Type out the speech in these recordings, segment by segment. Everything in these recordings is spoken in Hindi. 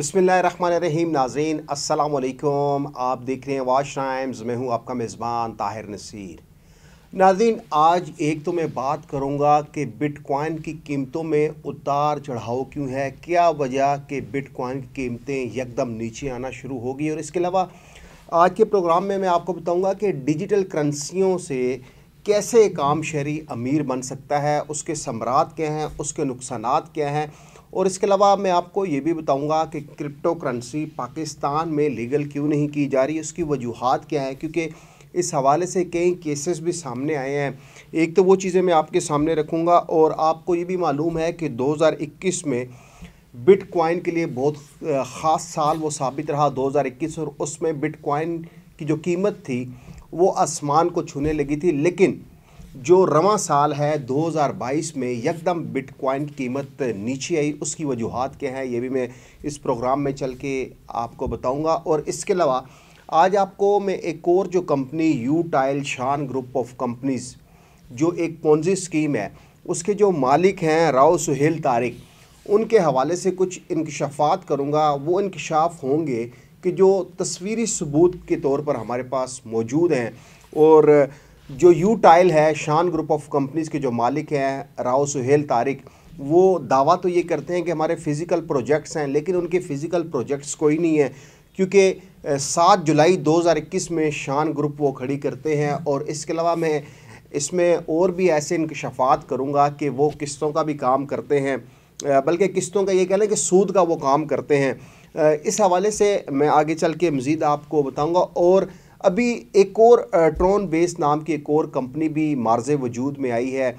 बसमीम नाजीन असलकुम आप देख रहे हैं वाश टाइम्स मैं हूं आपका मेज़बान ताहिर नसीर नाजीन आज एक तो मैं बात करूंगा कि बिटकॉइन की कीमतों में उतार चढ़ाव क्यों है क्या वजह कि बिटकॉइन की कीमतें यकदम नीचे आना शुरू होगी और इसके अलावा आज के प्रोग्राम में मैं आपको बताऊँगा कि डिजिटल करंसियों से कैसे एक आम शहरी अमीर बन सकता है उसके सम्राट क्या हैं उसके नुकसान क्या हैं और इसके अलावा मैं आपको ये भी बताऊंगा कि क्रिप्टो करेंसी पाकिस्तान में लीगल क्यों नहीं की जा रही उसकी वजूहत क्या है क्योंकि इस हवाले से कई केसेस भी सामने आए हैं एक तो वो चीज़ें मैं आपके सामने रखूँगा और आपको ये भी मालूम है कि दो में बिट के लिए बहुत ख़ास साल वो साबित रहा दो और उसमें बिट की जो कीमत थी वो आसमान को छूने लगी थी लेकिन जो रवा साल है 2022 में यकदम बिटकॉइन कीमत नीचे आई उसकी वजूहत क्या है ये भी मैं इस प्रोग्राम में चल के आपको बताऊंगा और इसके अलावा आज आपको मैं एक और जो कंपनी यू टाइल शान ग्रुप ऑफ कंपनीज़ जो एक पोन्जी स्कीम है उसके जो मालिक हैं राव सुहेल तारिक उनके हवाले से कुछ इंकशाफात करूँगा वो इंकशाफ होंगे कि जो तस्वीरी सबूत के तौर पर हमारे पास मौजूद हैं और जो यू टाइल है शान ग्रुप ऑफ कंपनीज़ के जो मालिक हैं राव सुहेल तारिक वो दावा तो ये करते हैं कि हमारे फ़िज़िकल प्रोजेक्ट्स हैं लेकिन उनके फ़िज़िकल प्रोजेक्ट्स कोई नहीं है क्योंकि सात जुलाई 2021 में शान ग्रुप वो खड़ी करते हैं और इसके अलावा मैं इसमें और भी ऐसे इनकशाफात करूँगा कि वो किस्तों का भी काम करते हैं बल्कि किस्तों का ये कह लें कि सूद का वो काम करते हैं इस हवाले से मैं आगे चल के मज़ीद आपको बताऊँगा और अभी एक और ट्रोन बेस नाम की एक और कंपनी भी मार्ज वजूद में आई है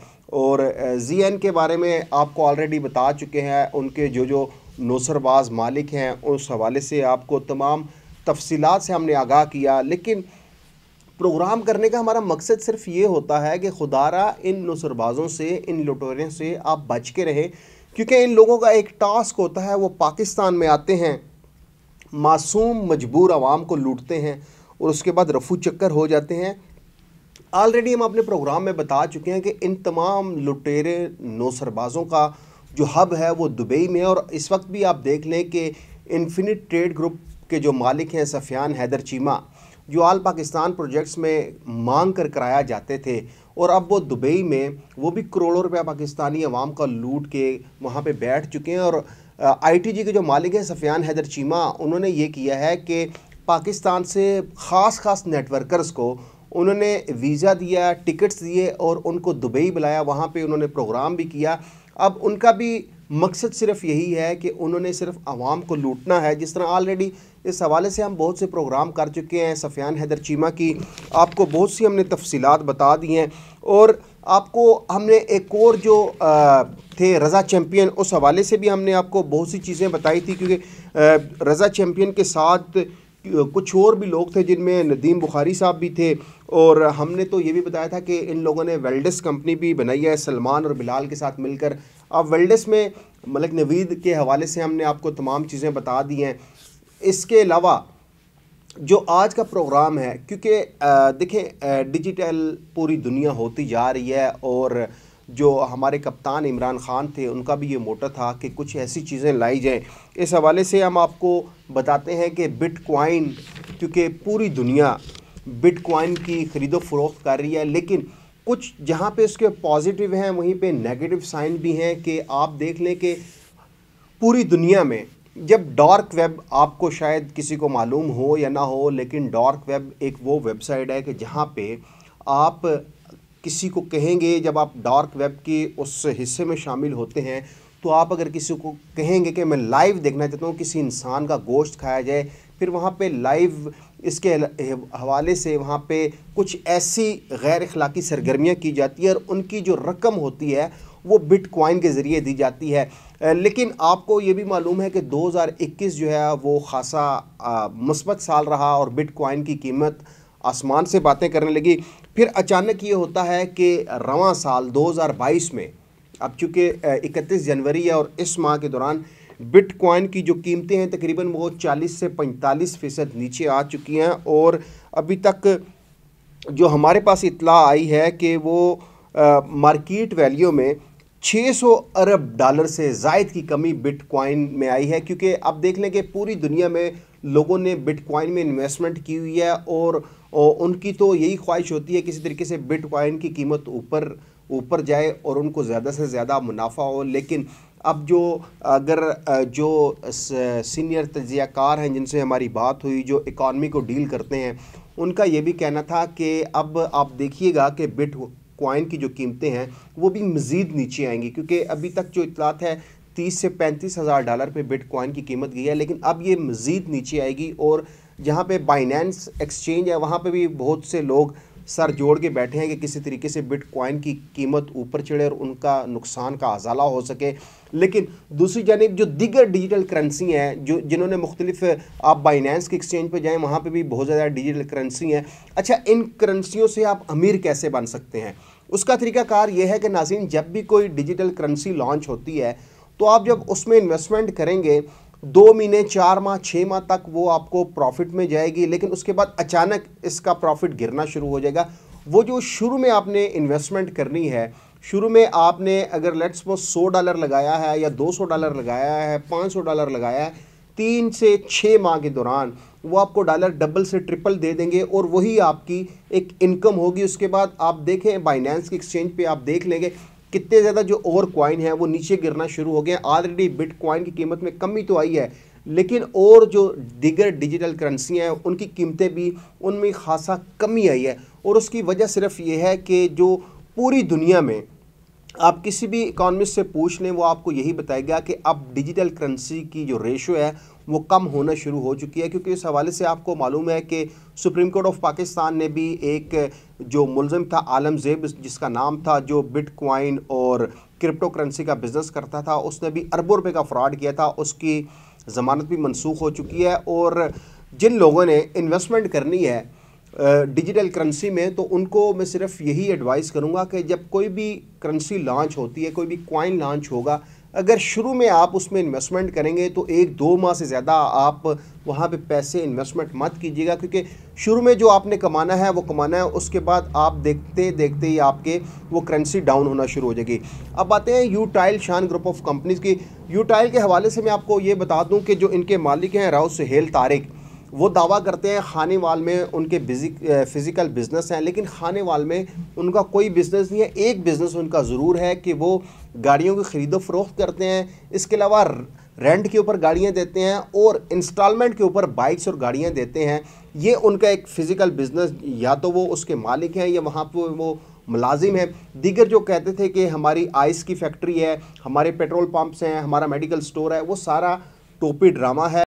और जी एन के बारे में आपको ऑलरेडी बता चुके हैं उनके जो जो नौसरबाज मालिक हैं उस हवाले से आपको तमाम तफसीत से हमने आगाह किया लेकिन प्रोग्राम करने का हमारा मकसद सिर्फ ये होता है कि खुदारा इन नौसरबाज़ों से इन लुटोरियों से आप बच के रहें क्योंकि इन लोगों का एक टास्क होता है वो पाकिस्तान में आते हैं मासूम मजबूर आवाम को लूटते हैं और उसके बाद रफू चक्कर हो जाते हैं ऑलरेडी हम अपने प्रोग्राम में बता चुके हैं कि इन तमाम लुटेरे नौसरबाज़ों का जो हब है वो दुबई में है और इस वक्त भी आप देख लें कि इन्फिनिट ट्रेड ग्रुप के जो मालिक हैं सफियान हैदर चीमा जो आल पाकिस्तान प्रोजेक्ट्स में मांग कर कराया जाते थे और अब वो दुबई में वो भी करोड़ों रुपया पाकिस्तानी अवाम का लूट के वहाँ पर बैठ चुके हैं और आईटीजी के जो मालिक हैं सफियान हैदर चीमा उन्होंने ये किया है कि पाकिस्तान से ख़ास ख़ास नेटवर्कर्स को उन्होंने वीज़ा दिया टिकट्स दिए और उनको दुबई बुलाया वहाँ पे उन्होंने प्रोग्राम भी किया अब उनका भी मकसद सिर्फ यही है कि उन्होंने सिर्फ आवाम को लूटना है जिस तरह ऑलरेडी इस हवाले से हम बहुत से प्रोग्राम कर चुके हैं सफ़ियान हैदर चीमा की आपको बहुत सी हमने तफसीलात बता दी हैं और आपको हमने एक और जो आ, थे रज़ा चैम्पियन उस हवाले से भी हमने आपको बहुत सी चीज़ें बताई थी क्योंकि रज़ा चैम्पियन के साथ कुछ और भी लोग थे जिनमें नदीम बुखारी साहब भी थे और हमने तो ये भी बताया था कि इन लोगों ने वेल्डस कंपनी भी बनाई है सलमान और बिलाल के साथ मिलकर अब वेल्डस में मलिक नवीद के हवाले से हमने आपको तमाम चीज़ें बता दी हैं इसके अलावा जो आज का प्रोग्राम है क्योंकि देखें डिजिटल पूरी दुनिया होती जा रही है और जो हमारे कप्तान इमरान ख़ान थे उनका भी ये मोटा था कि कुछ ऐसी चीज़ें लाई जाएँ इस हवाले से हम आपको बताते हैं कि बिटकॉइन क्योंकि पूरी दुनिया बिटकॉइन की ख़रीदो फरोख कर रही है लेकिन कुछ जहाँ पे उसके पॉजिटिव हैं वहीं पे नेगेटिव साइन भी हैं कि आप देख लें कि पूरी दुनिया में जब डार्क वेब आपको शायद किसी को मालूम हो या ना हो लेकिन डार्क वेब एक वो वेबसाइट है कि जहाँ पे आप किसी को कहेंगे जब आप डार्क वेब के उस हिस्से में शामिल होते हैं तो आप अगर किसी को कहेंगे कि मैं लाइव देखना चाहता हूँ किसी इंसान का गोश्त खाया जाए फिर वहाँ पे लाइव इसके हवाले से वहाँ पे कुछ ऐसी गैर अखलाक़ी सरगर्मियाँ की जाती है और उनकी जो रकम होती है वो बिटकॉइन के ज़रिए दी जाती है लेकिन आपको ये भी मालूम है कि 2021 जो है वो खासा मुस्बत साल रहा और बिटकॉइन की कीमत आसमान से बातें करने लगी फिर अचानक ये होता है कि रवा साल 2022 में अब चूँकि इकतीस जनवरी है और इस माह के दौरान बिटकॉइन की जो कीमतें हैं तकरीबन वो 40 से 45 फ़ीसद नीचे आ चुकी हैं और अभी तक जो हमारे पास इतला आई है कि वो मार्केट वैल्यू में 600 अरब डॉलर से जायद की कमी बिटकॉइन में आई है क्योंकि आप देख लें कि पूरी दुनिया में लोगों ने बिटकॉइन में इन्वेस्टमेंट की हुई है और और उनकी तो यही ख्वाहिश होती है किसी तरीके से बिटकॉइन की कीमत ऊपर ऊपर जाए और उनको ज़्यादा से ज़्यादा मुनाफा हो लेकिन अब जो अगर जो सीनियर तजियाकार हैं जिनसे हमारी बात हुई जो इकॉनमी को डील करते हैं उनका ये भी कहना था कि अब आप देखिएगा कि बिट क्वाइन की जो कीमतें हैं वो भी मज़ीद नीचे आएंगी क्योंकि अभी तक जो इतलात है तीस से पैंतीस हज़ार डॉलर पे क्वाइन की कीमत गई है लेकिन अब ये मज़ीद नीचे आएगी और जहाँ पे बाइनेंस एक्सचेंज है वहाँ पे भी बहुत से लोग सर जोड़ के बैठे हैं कि किसी तरीके से बिटकॉइन की कीमत ऊपर चढ़े और उनका नुकसान का अजाला हो सके लेकिन दूसरी जानब जो दिगर डिजिटल करेंसी हैं जो जिन्होंने मुख्तलिफ आप बाइनेंस के एक्सचेंज पर जाएँ वहाँ पर भी बहुत ज़्यादा डिजिटल करेंसी हैं अच्छा इन करेंसीियों से आप अमीर कैसे बन सकते हैं उसका तरीकाकार यह है कि नाजीन जब भी कोई डिजिटल करेंसी लॉन्च होती है तो आप जब उसमें इन्वेस्टमेंट करेंगे दो महीने चार माह छः माह तक वो आपको प्रॉफिट में जाएगी लेकिन उसके बाद अचानक इसका प्रॉफिट गिरना शुरू हो जाएगा वो जो शुरू में आपने इन्वेस्टमेंट करनी है शुरू में आपने अगर लेट्स वो सौ डॉलर लगाया है या दो सौ डॉलर लगाया है पाँच सौ डॉलर लगाया है तीन से छः माह के दौरान वो आपको डॉलर डबल से ट्रिपल दे देंगे और वही आपकी एक इनकम होगी उसके बाद आप देखें बाइनेंस के एक्सचेंज पे आप देख लेंगे कितने ज़्यादा जो और क्वाइन है वो नीचे गिरना शुरू हो गए ऑलरेडी बिट कॉइन की कीमत में कमी तो आई है लेकिन और जो दिगर डिजिटल करेंसियाँ हैं उनकी कीमतें भी उनमें खासा कमी आई है और उसकी वजह सिर्फ ये है कि जो पूरी दुनिया में आप किसी भी इकोनॉमिस्ट से पूछ लें वो आपको यही बताएगा कि अब डिजिटल करेंसी की जो रेशो है वो कम होना शुरू हो चुकी है क्योंकि इस हवाले से आपको मालूम है कि सुप्रीम कोर्ट ऑफ पाकिस्तान ने भी एक जो मुलम था आलम जेब जिसका नाम था जो बिटकॉइन और क्रिप्टो करेंसी का बिज़नेस करता था उसने भी अरबों रुपये का फ्रॉड किया था उसकी ज़मानत भी मनसूख हो चुकी है और जिन लोगों ने इन्वेस्टमेंट करनी है डिजिटल करेंसी में तो उनको मैं सिर्फ यही एडवाइस करूँगा कि जब कोई भी करेंसी लॉन्च होती है कोई भी क्वाइन लॉन्च होगा अगर शुरू में आप उसमें इन्वेस्टमेंट करेंगे तो एक दो माह से ज़्यादा आप वहाँ पे पैसे इन्वेस्टमेंट मत कीजिएगा क्योंकि शुरू में जो आपने कमाना है वो कमाना है उसके बाद आप देखते देखते ही आपके वो करेंसी डाउन होना शुरू हो जाएगी अब आते हैं यू टाइल शान ग्रुप ऑफ कंपनीज़ की यू टाइल के हवाले से मैं आपको ये बता दूँ कि जो इनके मालिक हैं राउ सहेल तारिक वो दावा करते हैं खाने वाल में उनके फिज़िकल बिज़नेस हैं लेकिन खाने वाल में उनका कोई बिज़नेस नहीं है एक बिज़नेस उनका ज़रूर है कि वो गाड़ियों की ख़रीदो फरोख्त करते हैं इसके अलावा रेंट के ऊपर गाड़ियाँ देते हैं और इंस्टॉलमेंट के ऊपर बाइक्स और गाड़ियाँ देते हैं ये उनका एक फ़िज़िकल बिज़नेस या तो वो उसके मालिक हैं या वहाँ पर वो मुलाजिम है दीगर जो कहते थे कि हमारी आइस की फैक्ट्री है हमारे पेट्रोल पम्प्स हैं हमारा मेडिकल स्टोर है वो सारा टोपी ड्रामा है